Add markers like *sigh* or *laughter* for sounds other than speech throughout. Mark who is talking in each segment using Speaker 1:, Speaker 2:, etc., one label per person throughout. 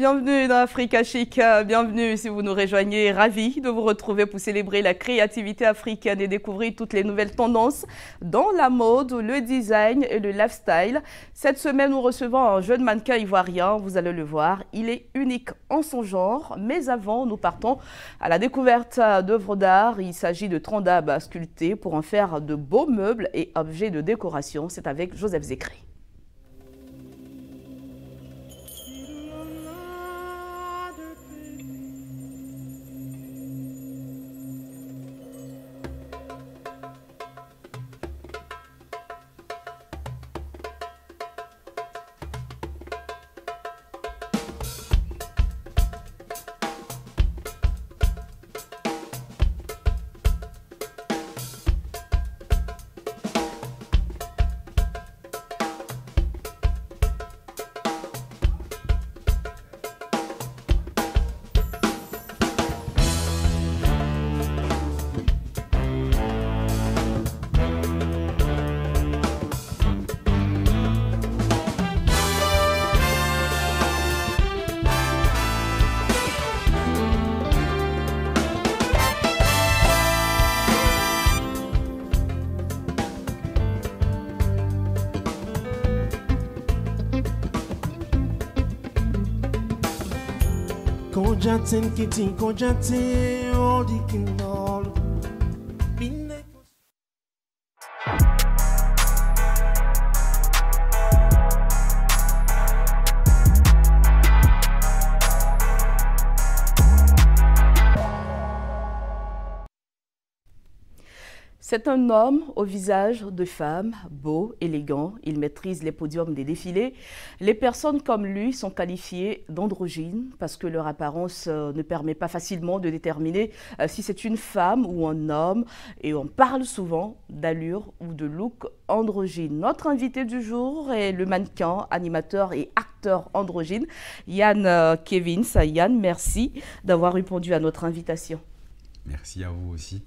Speaker 1: bienvenue dans Africa Chic, bienvenue si vous nous rejoignez, ravi de vous retrouver pour célébrer la créativité africaine et découvrir toutes les nouvelles tendances dans la mode, le design et le lifestyle. Cette semaine, nous recevons un jeune mannequin ivoirien, vous allez le voir, il est unique en son genre, mais avant, nous partons à la découverte d'œuvres d'art. Il s'agit de trandabes sculptés pour en faire de beaux meubles et objets de décoration. C'est avec Joseph Zécré.
Speaker 2: Latin kitty go jate all the kingdom.
Speaker 1: C'est un homme au visage de femme, beau, élégant, il maîtrise les podiums des défilés. Les personnes comme lui sont qualifiées d'androgynes parce que leur apparence euh, ne permet pas facilement de déterminer euh, si c'est une femme ou un homme et on parle souvent d'allure ou de look androgyne. Notre invité du jour est le mannequin, animateur et acteur androgyne, Yann euh, Kevins. Yann, merci d'avoir répondu à notre invitation.
Speaker 2: Merci à vous aussi.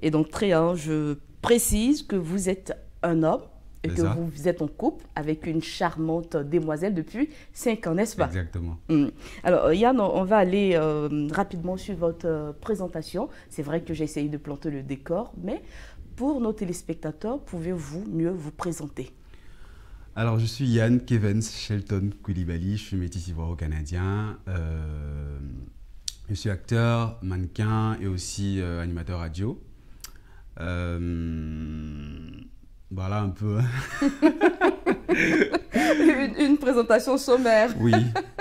Speaker 1: Et donc, Tréan, hein, je précise que vous êtes un homme
Speaker 2: et que vous
Speaker 1: êtes en couple avec une charmante demoiselle depuis 5 ans, n'est-ce pas Exactement. Hmm. Alors euh, Yann, on va aller euh, rapidement sur votre euh, présentation. C'est vrai que j'ai essayé de planter le décor, mais pour nos téléspectateurs, pouvez-vous mieux vous présenter
Speaker 2: alors, je suis Yann Kevens Shelton Koulibaly, je suis métis ivoiro-canadien. je suis acteur, mannequin et aussi animateur radio. Euh, voilà un peu. *laughs*
Speaker 1: une, présentation sommaire. Oui. *laughs*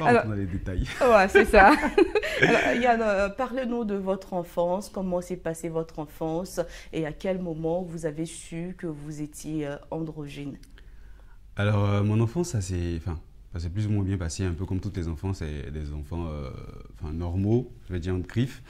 Speaker 1: On va dans les détails. *laughs* Ouais, c'est ça. Alors, Yann, euh, parlez-nous de votre enfance, comment s'est passée votre enfance et à quel moment vous avez su que vous étiez euh, androgyne
Speaker 2: Alors, mon enfance, ça s'est enfin, plus ou moins bien passé, un peu comme toutes les enfants, c'est des enfants normaux, je vais dire en griffe.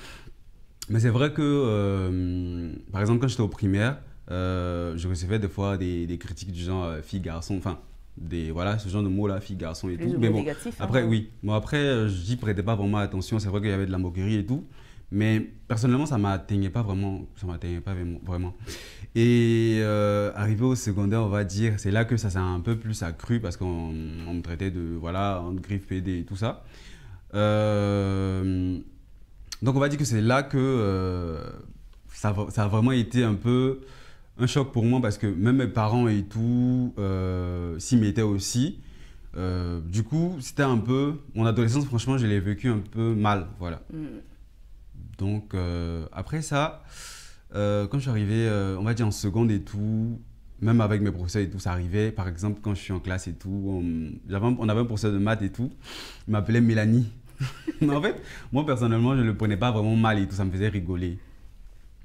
Speaker 2: Mais c'est vrai que, euh, par exemple, quand j'étais au primaire, euh, je recevais des fois des, critiques du genre euh, fille, garçon, enfin, des, voilà, ce genre de mots-là, fille, garçon et tout. Mais bon, après, hein. oui. bon, après, euh, j'y prêtais pas vraiment attention. C'est vrai qu'il y avait de la moquerie et tout. Mais personnellement, ça m'atteignait pas vraiment. Ça m'atteignait pas vraiment. Et arrivé au secondaire, on va dire, c'est là que ça s'est un peu plus accru parce qu'on me traitait de, voilà, griffe PD et tout ça. Euh, donc on va dire que c'est là que euh, ça, a vraiment été un peu un choc pour moi parce que même mes parents et tout euh, s'y mettaient aussi. Euh, du coup, c'était un peu... Mon adolescence, franchement, je l'ai vécu un peu mal, voilà. Mm. Donc après ça, quand je suis arrivé, on va dire en seconde et tout, même avec mes professeurs et tout, ça arrivait. Par exemple, quand je suis en classe et tout, on, on avait un professeur de maths et tout, il m'appelait Mélanie. *laughs* en fait, moi personnellement, je ne le prenais pas vraiment mal et tout, ça me faisait rigoler.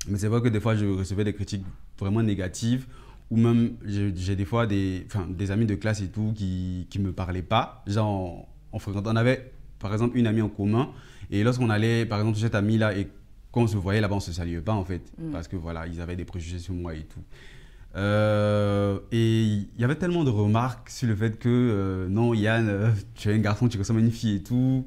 Speaker 2: Mais c'est vrai que des fois, je recevais des critiques vraiment négatives ou même j'ai des fois des, des amis de classe et tout qui ne me parlaient pas. Genre, on, on, avait par exemple une amie en commun et lorsqu'on allait, par exemple, cette amie-là et qu'on se voyait là-bas, on ne se saluait pas en fait mm. parce que voilà, ils avaient des préjugés sur moi et tout. Euh, et il y avait tellement de remarques sur le fait que euh, non, Yann, euh, tu es un garçon, tu ressembles à une fille et tout.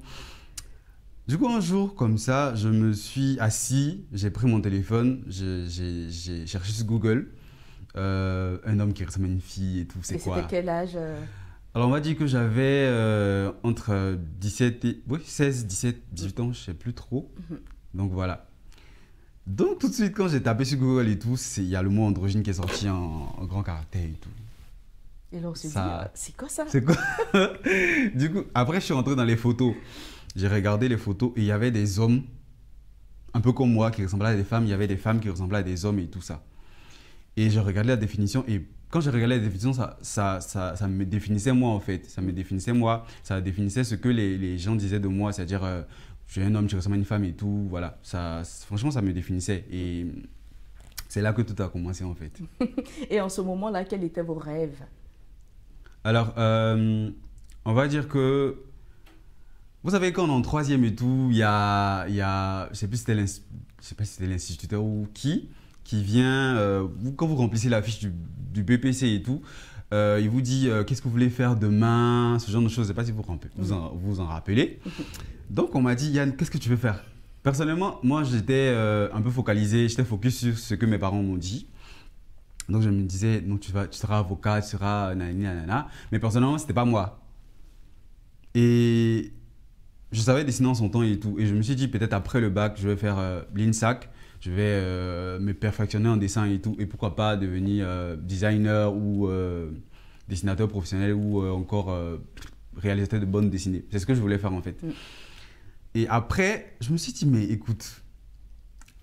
Speaker 2: Du coup, un jour, comme ça, je me suis assis, j'ai pris mon téléphone, j'ai cherché sur Google euh, un homme qui ressemble à une fille et tout, c'est quoi C'était quel âge euh Alors, on m'a dit que j'avais euh, entre 17 et. Oui, 16, 17, 18 ans, je sais plus trop. Mm-hmm. Donc voilà. Donc, tout de suite, quand j'ai tapé sur Google et tout, il y a le mot androgyne qui est sorti en, grand caractère et tout.
Speaker 1: Et là, on s'est dit, c'est quoi ça C'est quoi *laughs*
Speaker 2: Du coup, après, je suis rentré dans les photos j'ai regardé les photos et il y avait des hommes, un peu comme moi, qui ressemblaient à des femmes, il y avait des femmes qui ressemblaient à des hommes et tout ça. Et je regardais la définition et quand j'ai regardé la définition, ça, ça, ça, me définissait moi en fait. Ça me définissait moi, ça définissait ce que les, gens disaient de moi, c'est-à-dire euh, je suis un homme, je ressemble à une femme et tout. Voilà, ça, franchement, ça me définissait. Et c'est là que tout a commencé en fait.
Speaker 1: *laughs* et en ce moment-là, quels étaient vos rêves
Speaker 2: Alors, euh, on va dire que vous savez, quand on est en troisième et tout, il y a, je ne sais plus si c'était l'instituteur ou qui, qui vient, euh, quand vous remplissez la fiche du, BPC et tout, euh, il vous dit euh, qu'est-ce que vous voulez faire demain, ce genre de choses. Je ne sais pas si vous vous en, rappelez. *laughs* Donc, on m'a dit, Yann, qu'est-ce que tu veux faire Personnellement, moi, j'étais un peu focalisé, j'étais focus sur ce que mes parents m'ont dit. Donc, je me disais, non tu, vas, tu seras avocat, tu seras nanana. Mais personnellement, ce n'était pas moi. Et je savais dessiner en son temps et tout. Et je me suis dit, peut-être après le bac, je vais faire euh, l'INSAC, je vais euh, me perfectionner en dessin et tout. Et pourquoi pas devenir euh, designer ou dessinateur professionnel ou encore réalisateur de bonnes dessinées. C'est ce que je voulais faire en fait. Mm. Et après, je me suis dit, mais écoute,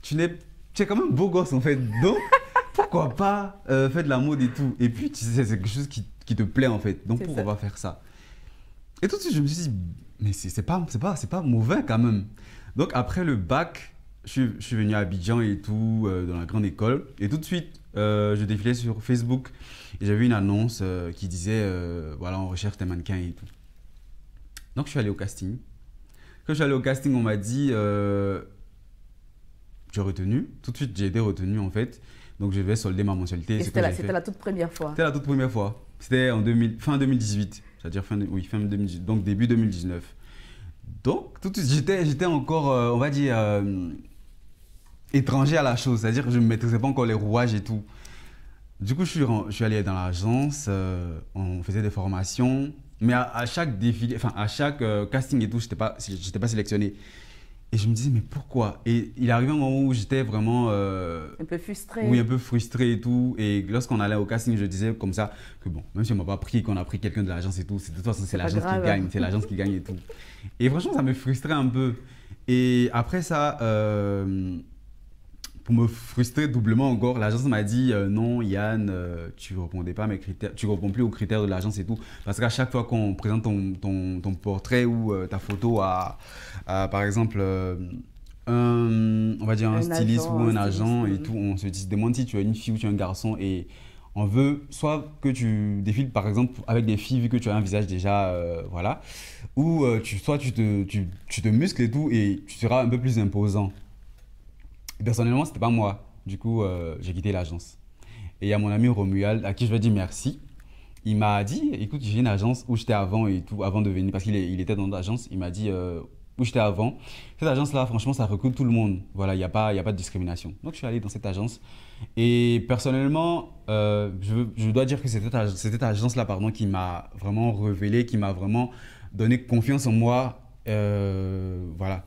Speaker 2: tu es, tu es quand même beau gosse en fait. Donc, *laughs* pourquoi pas faire de la mode et tout. Et puis, tu sais, c'est quelque chose qui, qui, te plaît en fait. Donc, pourquoi pas faire ça Et tout de suite, je me suis dit, mais c'est pas, pas, pas mauvais quand même. Donc après le bac, je suis, venu à Abidjan et tout, euh, dans la grande école. Et tout de suite, euh, je défilais sur Facebook et j'avais une annonce euh, qui disait voilà, on recherche des mannequins et tout. Donc je suis allé au casting. Quand je suis allé au casting, on m'a dit tu retenu. Tout de suite, j'ai été retenu en fait. Donc je vais solder ma mensualité. C'était la,
Speaker 1: toute première fois. C'était
Speaker 2: la toute première fois. C'était en fin 2018 c'est-à-dire fin, oui, fin donc début 2019. Donc, tout de suite, j'étais encore, euh, on va dire, euh, étranger à la chose, c'est-à-dire que je ne maîtrisais pas encore les rouages et tout. Du coup, je suis, je suis allé dans l'agence, euh, on faisait des formations, mais à, chaque défilé, enfin, à chaque casting et tout, je n'étais pas, pas sélectionné. Et je me disais, mais pourquoi Et il arrivait un moment où j'étais vraiment. Euh, un peu frustré. Oui, un peu frustré et tout. Et lorsqu'on allait au casting, je disais comme ça que bon, même si on m'a pas pris, qu'on a pris quelqu'un de l'agence et tout, de toute façon, c'est l'agence qui gagne, c'est l'agence qui gagne et tout. Et franchement, ça me frustrait un peu. Et après ça. Euh, pour me frustrer doublement encore, l'agence m'a dit euh, non, Yann, euh, tu répondais pas mes critères, tu réponds plus aux critères de l'agence et tout. Parce qu'à chaque fois qu'on présente ton, ton, ton, portrait ou euh, ta photo à, par exemple, un, on va dire un, styliste ou un, agent et tout, on se dit, demande si tu as une fille ou tu es un garçon et on veut soit que tu défiles par exemple avec des filles vu que tu as un visage déjà voilà ou tu, soit tu te, tu, tu te muscles et tout et tu seras un peu plus imposant personnellement, ce n'était pas moi. Du coup, euh, j'ai quitté l'agence. Et il y a mon ami Romuald, à qui je vais dire merci. Il m'a dit, écoute, j'ai une agence où j'étais avant et tout, avant de venir, parce qu'il il était dans l'agence, il m'a dit euh, où j'étais avant. Cette agence-là, franchement, ça recrute tout le monde. Voilà, il n'y a, pas, y a pas de discrimination. Donc, je suis allé dans cette agence. Et personnellement, euh, je, je, dois dire que c'était cette agence-là, pardon, qui m'a vraiment révélé, qui m'a vraiment donné confiance en moi. voilà,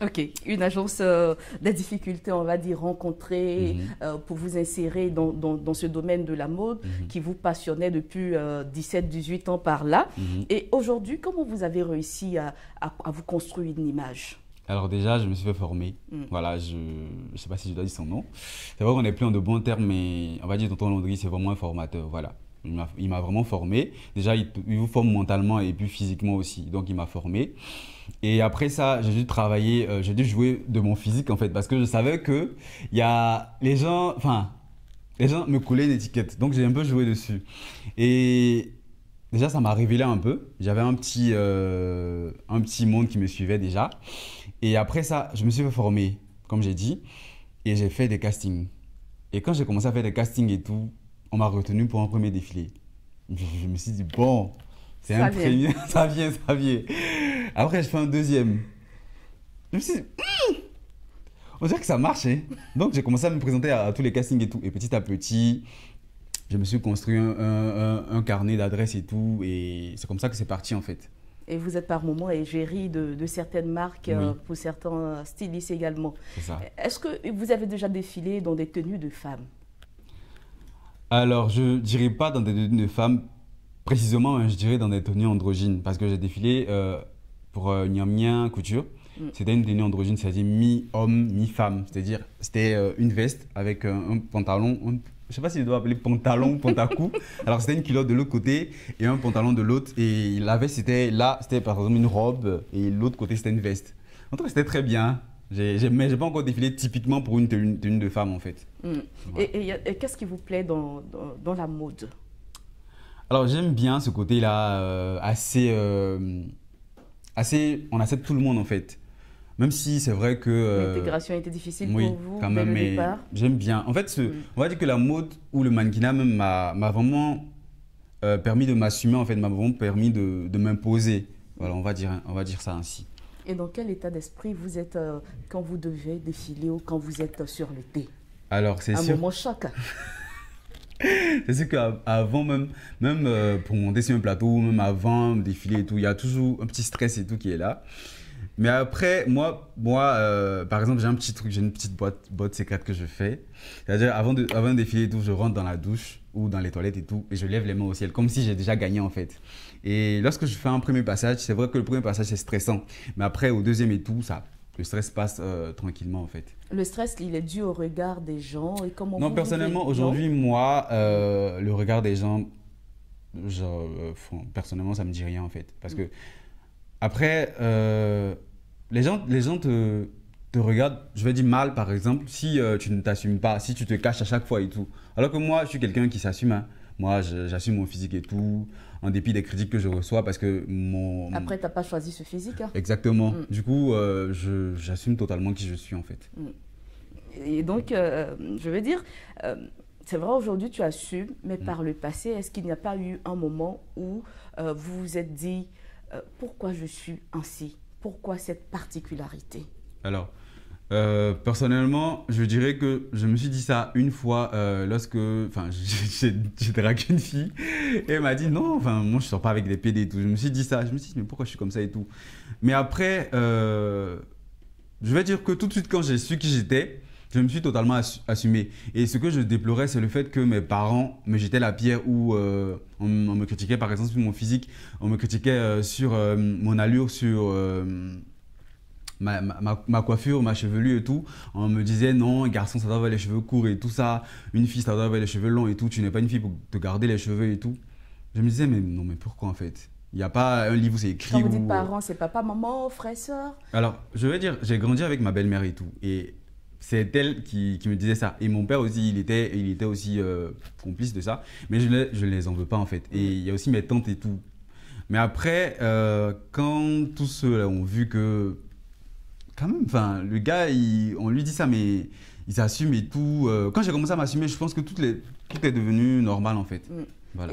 Speaker 1: Ok, une agence de euh, des difficultés, on va dire, rencontrée mhm. euh, pour vous insérer dans, dans, ce domaine de la mode mhm. qui vous passionnait depuis 17-18 euh, ans par là. Mhm. Et aujourd'hui, comment vous avez réussi à, à, vous construire une image
Speaker 2: alors déjà, je me suis fait former. Mm. Voilà, je ne sais pas si je dois dire son nom. C'est vrai qu'on n'est plus en de bons termes, mais on va dire Tonton Landry, c'est vraiment un formateur. Voilà. Il m'a vraiment formé. Déjà, il, vous forme mentalement et puis physiquement aussi. Donc, il m'a formé. Et après ça, j'ai dû travailler, euh, j'ai dû jouer de mon physique en fait, parce que je savais que y a les gens, enfin, les gens me coulaient une étiquette. Donc, j'ai un peu joué dessus. Et déjà, ça m'a révélé un peu. J'avais un, petit, euh, un petit monde qui me suivait déjà. Et après ça, je me suis formé, comme j'ai dit, et j'ai fait des castings. Et quand j'ai commencé à faire des castings et tout, on m'a retenu pour un premier défilé. Je, me suis dit, bon, c'est un premier, *laughs* ça vient, ça vient. Après, je fais un deuxième. Je me suis dit, hmm, on dirait que ça marchait. Hein. Donc, j'ai commencé à me présenter à, tous les castings et tout. Et petit à petit, je me suis construit un, carnet d'adresses et tout. Et c'est comme ça que c'est parti, en fait.
Speaker 1: Et vous êtes par moments égérie de, certaines marques, euh, pour certains stylistes également. C'est ça. Est-ce que vous avez déjà défilé dans des tenues de femmes
Speaker 2: alors, je dirais pas dans des tenues de femmes précisément, hein, je dirais dans des tenues androgynes, parce que j'ai défilé euh, pour une euh, Niamien Couture. Mm. C'était une tenue androgyne, c'est-à-dire mi-homme, mi-femme. C'est-à-dire, c'était euh, une veste avec un, pantalon, Je je sais pas si je dois appeler pantalon, *laughs* pantacou. Alors, c'était une culotte de l'autre côté et un pantalon de l'autre. Et la veste, c'était là, c'était par exemple une robe, et l'autre côté, c'était une veste. En tout cas, c'était très bien. J'ai, mais je n'ai pas encore défilé typiquement pour une tenue, de femme, en fait.
Speaker 1: Hmm. Et, qu'est-ce qui vous plaît dans, dans, la mode
Speaker 2: Alors, j'aime bien ce côté-là, euh, assez, euh, assez. On accepte tout le monde, en fait. Même si c'est vrai que. Euh, L'intégration
Speaker 1: a été difficile pour vous. quand même, mais
Speaker 2: j'aime bien. En fait, hmm. on va dire que la mode ou le mannequinat m'a vraiment permis de m'assumer, en fait, m'a vraiment permis de, de m'imposer. Voilà, on va, dire, on va dire ça ainsi
Speaker 1: et dans quel état d'esprit vous êtes euh, quand vous devez défiler ou quand vous êtes sur le thé
Speaker 2: Alors, c'est sûr. Un moment choc. *laughs* c'est sûr qu'avant même, même euh, pour monter sur un plateau, même avant défiler et tout, il y a toujours un petit stress et tout qui est là. Mais après, moi, moi euh, par exemple, j'ai un petit truc, j'ai une petite boîte, boîte que je fais. C'est-à-dire, avant de, avant de défiler et tout, je rentre dans la douche ou dans les toilettes et tout, et je lève les mains au ciel, comme si j'ai déjà gagné en fait. Et lorsque je fais un premier passage, c'est vrai que le premier passage, c'est stressant. Mais après, au deuxième et tout, ça, le stress passe euh, tranquillement en fait.
Speaker 1: Le stress, il est dû au regard des gens et comment Non, personnellement, aujourd'hui,
Speaker 2: moi, euh, le regard des gens, genre, personnellement, ça me dit rien en fait. Parce mm. que après, euh, les gens, les gens te, regardent, je vais dire mal par exemple, si euh, tu ne t'assumes pas, si tu te caches à chaque fois et tout. Alors que moi, je suis quelqu'un qui s'assume. Hein. Moi, j'assume mon physique et tout, en dépit des critiques que je reçois parce que mon. Après,
Speaker 1: tu n'as pas choisi ce physique. Hein.
Speaker 2: Exactement. Mm. Du coup, euh, j'assume totalement qui je suis en fait.
Speaker 1: Mm. Et donc, je veux dire c'est vrai, aujourd'hui, tu assumes, mais mm. par le passé, est-ce qu'il n'y a pas eu un moment où vous vous êtes dit, euh, pourquoi je suis ainsi Pourquoi cette particularité
Speaker 2: Alors, euh, personnellement, je dirais que je me suis dit ça une fois euh, lorsque enfin, *laughs* j'ai dragué une fille et elle m'a dit non, enfin, moi je ne sors pas avec des PD et tout. Je me suis dit ça, je me suis dit mais pourquoi je suis comme ça et tout. Mais après, je vais dire que tout de suite quand j'ai su qui j'étais, je me suis totalement assumé. Et ce que je déplorais, c'est le fait que mes parents me jetaient la pierre où euh, on, me critiquait par exemple sur mon physique, on me critiquait euh, sur euh, mon allure, sur... Ma, coiffure, ma chevelure et tout, on me disait non, garçon, ça doit avoir les cheveux courts et tout ça, une fille, ça doit avoir les cheveux longs et tout, tu n'es pas une fille pour te garder les cheveux et tout. Je me disais, mais non, mais pourquoi en fait Il n'y a pas un livre où c'est écrit. Quand vous dites parents,
Speaker 1: c'est papa, maman, frère, soeur.
Speaker 2: Alors, je veux dire, j'ai grandi avec ma belle-mère et tout. Et c'est elle qui, me disait ça. Et mon père aussi, il était, il était aussi euh, complice de ça. Mais je ne les en veux pas, en fait. Et il y a aussi mes tantes et tout. Mais après, euh, quand tous ceux-là ont vu que. Quand même, enfin, le gars, on lui dit ça, mais il s'assume et tout. Euh, quand j'ai commencé à m'assumer, je pense que tout, les, tout est devenu normal, en fait.
Speaker 1: Mm.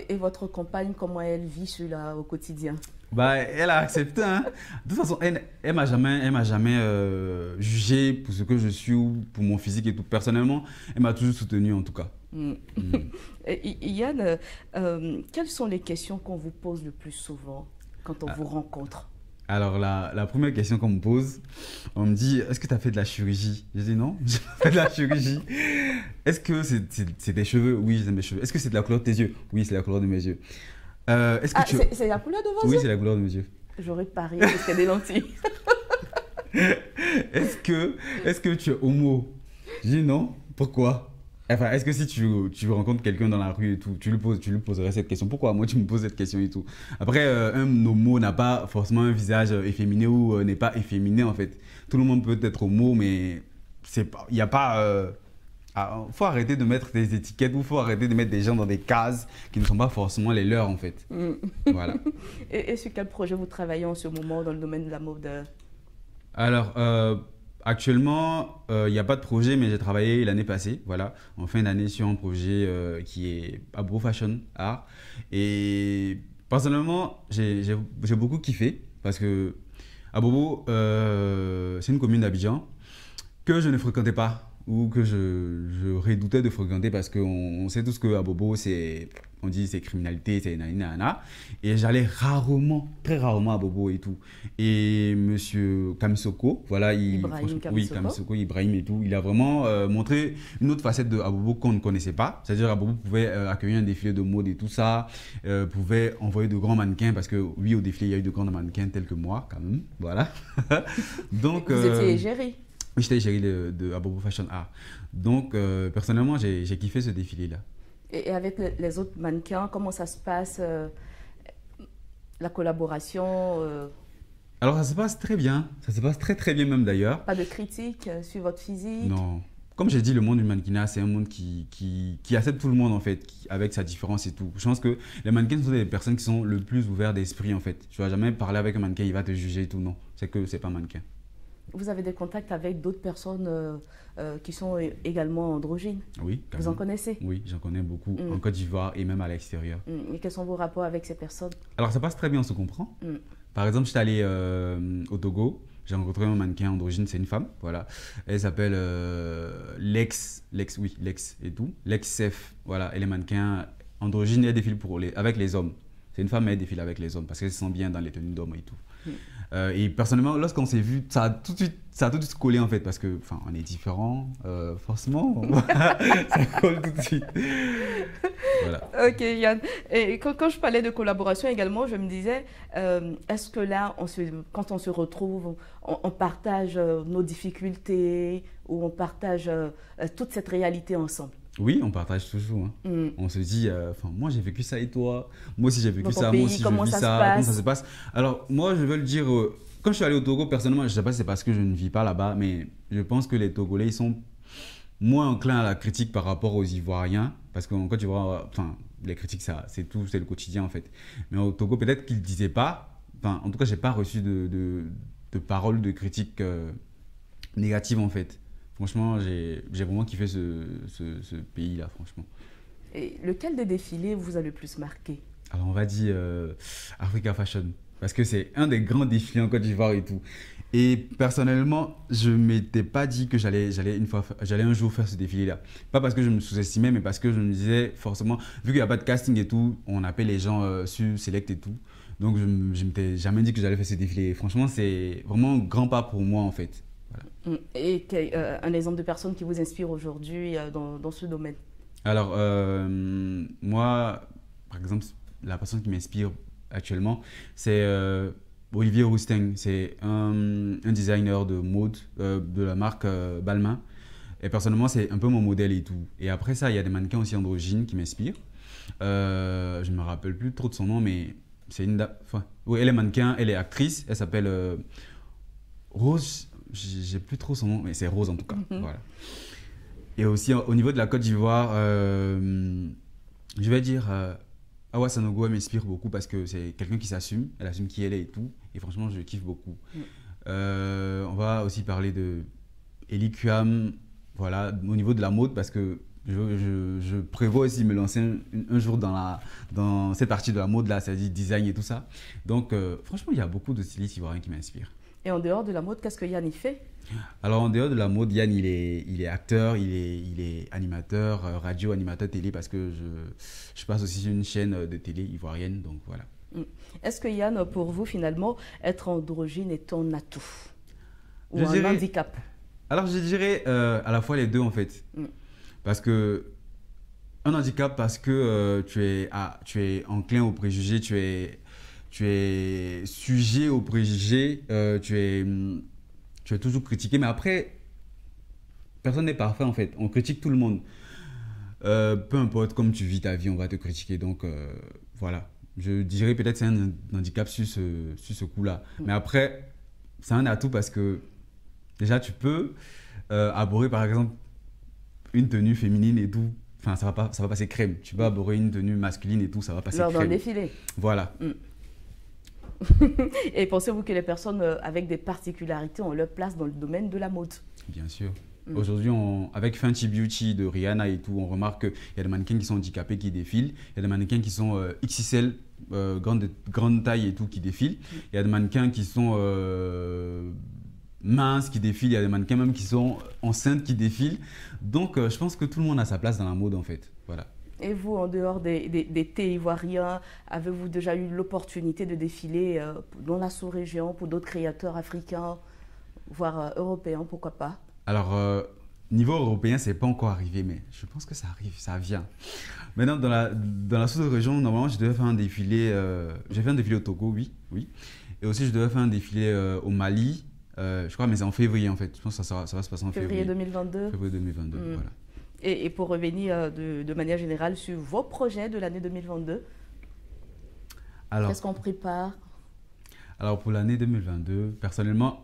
Speaker 1: Et, votre compagne, comment elle vit cela au quotidien
Speaker 2: bah, elle a accepté. Hein. De toute façon, elle, ne m'a jamais, elle jamais euh, jugé pour ce que je suis ou pour mon physique et tout. Personnellement, elle m'a toujours soutenu en tout cas.
Speaker 1: Mm. Mm. *laughs* Yann, euh, quelles sont les questions qu'on vous pose le plus souvent quand on ah. vous rencontre
Speaker 2: alors, la, première question qu'on me pose, on me dit Est-ce que tu as fait de la chirurgie Je dis Non, *laughs* j'ai pas fait de la chirurgie. Est-ce que c'est des cheveux Oui, c'est mes cheveux. Est-ce que c'est de la couleur de tes yeux Oui, c'est la couleur de mes yeux. Euh, ah, c'est,
Speaker 1: la couleur de vos yeux Oui, c'est la couleur de mes yeux. J'aurais parié parce qu'il y a des lentilles.
Speaker 2: *laughs* est-ce, que, est-ce que tu es homo Je dis non. Pourquoi Enfin, est-ce que si tu, tu, rencontres quelqu'un dans la rue et tout, tu lui, poses, tu lui poserais cette question Pourquoi moi tu me poses cette question et tout Après, euh, un homo n'a pas forcément un visage efféminé ou euh, n'est pas efféminé en fait. Tout le monde peut être homo, mais il n'y a pas. Il ah, faut arrêter de mettre des étiquettes ou faut arrêter de mettre des gens dans des cases qui ne sont pas forcément les leurs en fait. Mm. Voilà.
Speaker 1: *laughs* et, sur quel projet vous travaillez en ce moment dans le domaine de la mode
Speaker 2: Alors, euh, actuellement, il euh, n'y a pas de projet, mais j'ai travaillé l'année passée, voilà, en fin d'année sur un projet euh, qui est Abobo Fashion Art. Et personnellement, j'ai beaucoup kiffé parce que Abobo, c'est une commune d'Abidjan que je ne fréquentais pas ou que je, je redoutais de fréquenter parce qu'on sait tous qu'à Bobo, c'est, on dit c'est criminalité, c'est nanana. Et j'allais rarement, très rarement à Bobo et tout. Et monsieur Kamsoko, voilà, il, Oui, Kamsoko, Ibrahim et tout, il a vraiment euh, montré une autre facette de Abobo qu'on ne connaissait pas. C'est-à-dire Abobo pouvait euh, accueillir un défilé de mode et tout ça, euh, pouvait envoyer de grands mannequins parce que oui, au défilé, il y a eu de grands mannequins tels que moi quand même, voilà. *laughs* Donc, Vous étiez géré J'étais géré de, de Abobo Fashion Art. Donc, euh, personnellement, j'ai kiffé ce défilé-là.
Speaker 1: Et, avec les autres mannequins, comment ça se passe euh, La collaboration euh?
Speaker 2: Alors, ça se passe très bien. Ça se passe très, très bien, même d'ailleurs.
Speaker 1: Pas de critique sur votre physique
Speaker 2: Non. Comme j'ai dit, le monde du mannequinat, c'est un monde qui, qui, accepte tout le monde, en fait, avec sa différence et tout. Je pense que les mannequins sont des personnes qui sont le plus ouverts d'esprit, en fait. Tu vas jamais parler avec un mannequin, il va te juger et tout. Non, c'est que c'est pas mannequin
Speaker 1: vous avez des contacts avec d'autres personnes euh, euh, qui sont également androgynes Oui. Vous en connaissez
Speaker 2: Oui, j'en connais beaucoup, mm. en Côte d'Ivoire et même à l'extérieur.
Speaker 1: Mm. Et quels sont vos rapports avec ces personnes
Speaker 2: Alors, ça passe très bien, on se comprend. Mm. Par exemple, j'étais allé euh, au Togo, j'ai rencontré un mannequin androgyne, c'est une femme, voilà. Elle s'appelle Lex, Lex, oui, Lex et tout, Lex Sef, voilà. Elle est mannequin androgyne et défile pour les, avec les hommes. C'est une femme, mais elle défile avec les hommes parce qu'elle se sent bien dans les tenues d'hommes et tout. Euh, et personnellement, lorsqu'on s'est vu, ça a tout de suite, ça a tout de suite collé en fait, parce que, on est différent, euh, forcément, *laughs* ça colle tout de suite. Voilà.
Speaker 1: Ok, Yann. Et quand, je parlais de collaboration également, je me disais, euh, est-ce que là, quand on se retrouve, on partage nos difficultés ou on partage toute cette réalité ensemble
Speaker 2: oui, on partage toujours. Hein. Mm. On se dit, euh, enfin, moi j'ai vécu ça et toi, moi aussi j'ai vécu ça, moi aussi je vis ça, ça comment ça se passe. Alors, moi je veux le dire, euh, quand je suis allé au Togo, personnellement, je ne sais pas c'est parce que je ne vis pas là-bas, mais je pense que les Togolais, sont moins enclins à la critique par rapport aux Ivoiriens, parce que quand tu vois, enfin, les critiques, ça, c'est tout, c'est le quotidien en fait. Mais au Togo, peut-être qu'ils ne disaient pas, en tout cas, je n'ai pas reçu de, paroles de critiques euh, négatives en fait. Franchement, j'ai vraiment kiffé ce, ce, pays-là, franchement.
Speaker 1: Et lequel des défilés vous a le plus marqué
Speaker 2: Alors, on va dire euh, Africa Fashion, parce que c'est un des grands défilés en Côte d'Ivoire et tout. Et personnellement, je ne m'étais pas dit que j'allais un jour faire ce défilé-là. Pas parce que je me sous-estimais, mais parce que je me disais forcément, vu qu'il n'y a pas de casting et tout, on appelle les gens euh, sur Select et tout. Donc, je ne m'étais jamais dit que j'allais faire ce défilé. Franchement, c'est vraiment un grand pas pour moi, en fait.
Speaker 1: Et euh, un exemple de personne qui vous inspire aujourd'hui euh, dans, dans, ce domaine
Speaker 2: Alors, euh, moi, par exemple, la personne qui m'inspire actuellement, c'est Olivier Rousteng. C'est un, designer de mode de la marque Balmain. Et personnellement, c'est un peu mon modèle et tout. Et après ça, il y a des mannequins aussi androgynes qui m'inspirent. je ne me rappelle plus trop de son nom, mais c'est une dame. oui, elle est mannequin, elle est actrice. Elle s'appelle Rose j'ai plus trop son nom, mais c'est Rose en tout cas. Mhm. voilà. Et aussi au niveau de la Côte d'Ivoire, euh, je vais dire, euh, Awa Sanogo m'inspire beaucoup parce que c'est quelqu'un qui s'assume, elle assume qui elle est et tout. Et franchement, je kiffe beaucoup. Mm. Euh, on va aussi parler de Eli voilà, au niveau de la mode parce que je, prévois aussi de me lancer un, jour dans, la, dans cette partie de la mode là, c'est-à-dire design et tout ça. Donc euh, franchement, il y a beaucoup de stylistes ivoiriens qui m'inspirent.
Speaker 1: Et en dehors de la mode, qu'est-ce que Yann y fait
Speaker 2: alors, en dehors de la mode, Yann, il est, il est acteur, il est, il est animateur, euh, radio, animateur télé, parce que je, passe aussi sur une chaîne euh, de télé ivoirienne, donc voilà.
Speaker 1: Mm. Est-ce que Yann, pour vous, finalement, être androgyne est ton atout Ou un handicap
Speaker 2: Alors, je dirais euh, à la fois les deux, en fait. Mm. Parce que. Un handicap parce que tu, es, ah, tu es enclin au préjugé, tu es tu es sujet au préjugé. Euh, tu, es, tu toujours critiqué. Mais après, personne n'est parfait en fait. On critique tout le monde. Euh, peu importe comme tu vis ta vie, on va te critiquer. Donc euh, voilà. Je dirais peut-être que c'est un handicap sur ce, coup-là. Mais après, c'est un atout parce que déjà tu peux aborder par exemple une tenue féminine et tout. Enfin, ça va, pas, ça va passer crème. Tu peux aborder une tenue masculine et tout, ça va passer crème. Lors d'un défilé. Voilà.
Speaker 1: Mm. *laughs* Et pensez-vous que les personnes euh, avec des particularités ont leur place dans le domaine de la mode Bien sûr.
Speaker 2: Mm. Aujourd'hui, avec Fenty Beauty de Rihanna et tout, on remarque qu'il y a des mannequins qui sont handicapés qui défilent, il y a des mannequins qui sont euh, XXL, euh, grande, taille et tout, qui défilent, mm. il y a des mannequins qui sont euh, minces qui défilent, il y a des mannequins même qui sont enceintes qui défilent. Donc, je pense que tout le monde a sa place dans la mode en fait. Voilà.
Speaker 1: Et vous, en dehors des, des, thés ivoiriens, avez-vous déjà eu l'opportunité de défiler euh, dans la sous-région pour d'autres créateurs africains, voire euh, européens, pourquoi pas
Speaker 2: Alors, euh, niveau européen, c'est pas encore arrivé, mais je pense que ça arrive, ça vient. Maintenant, dans la, dans la sous-région, normalement, je devais faire un défilé. J'ai fait un défilé au Togo, oui, oui. Et aussi, je devais faire un défilé au Mali. je crois, mais c'est en février en fait. Je pense que ça, va se passer en février. 2022. Février 2022, mm. voilà
Speaker 1: et, pour revenir euh, de, manière générale sur vos projets de l'année 2022, qu'est-ce qu'on prépare
Speaker 2: Alors pour l'année 2022, personnellement,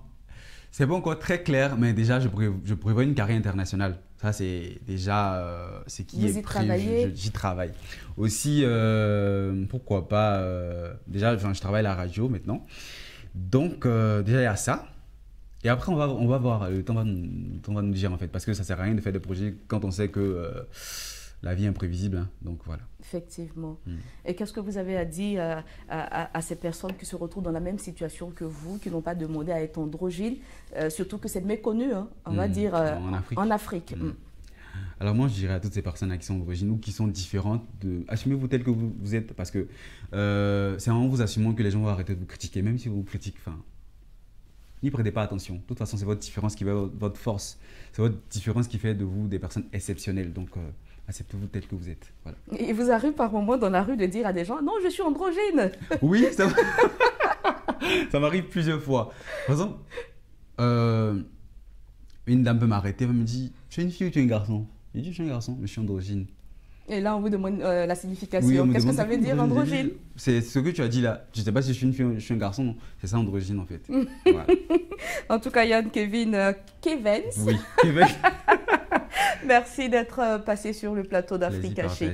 Speaker 2: c'est pas encore très clair, mais déjà je, prévois une carrière internationale. Ça, c'est déjà euh, c'est qui est J'y travaille. Aussi, euh, pourquoi pas. Euh, déjà, je travaille à la radio maintenant. Donc, déjà, il y a ça. Et après, on va, on va voir, le euh, temps va, nous dire en fait, parce que ça sert à rien de faire des projets quand on sait que euh, la vie est imprévisible. Hein. donc voilà.
Speaker 1: Effectivement. Hmm. Et qu'est-ce que vous avez à dire euh, à, à, ces personnes qui se retrouvent dans la même situation que vous, qui n'ont pas demandé à être androgynes, surtout que c'est méconnu, hein, on va hmm. dire, en Afrique. Hmm.
Speaker 2: Alors moi, je dirais à toutes ces personnes qui sont d'origine ou qui sont différentes, de... assumez-vous tel que vous, êtes, parce que c'est en vous assumant que les gens vont arrêter de vous critiquer, même si vous critiquez, N'y prêtez pas attention. De toute façon, c'est votre différence qui va votre force. C'est votre différence qui fait de vous des personnes exceptionnelles. Donc, euh, acceptez-vous tel que vous êtes. Voilà. Il
Speaker 1: vous arrive par moment dans la rue de dire à des gens Non, je suis androgyne *laughs*
Speaker 2: Oui, *laughs* ça, m'arrive plusieurs fois. Par exemple, euh, une dame peut m'arrêter, elle me dit Tu es une fille ou tu es un garçon Je dis Je suis un garçon, mais je suis androgyne.
Speaker 1: Et là, on vous demande euh, la signification. Qu'est-ce que ça veut dire *laughs* androgyne
Speaker 2: C'est ce que tu as dit là. Je ne sais pas si je suis une fille je suis un garçon. C'est ça androgyne en fait.
Speaker 1: *laughs* en tout cas, Yann Kevin euh, Kevens. Oui, Kevin. *laughs* Merci d'être euh, passé sur le plateau d'Afrique Chez.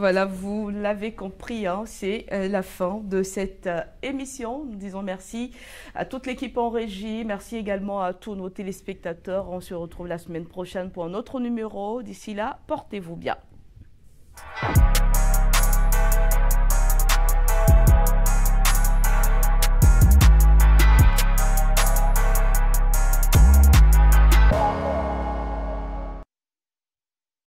Speaker 1: Voilà, vous l'avez compris, hein, c'est euh, la fin de cette euh, émission. Nous disons merci à toute l'équipe en régie. Merci également à tous nos téléspectateurs. On se retrouve la semaine prochaine pour un autre numéro. D'ici là, portez-vous bien.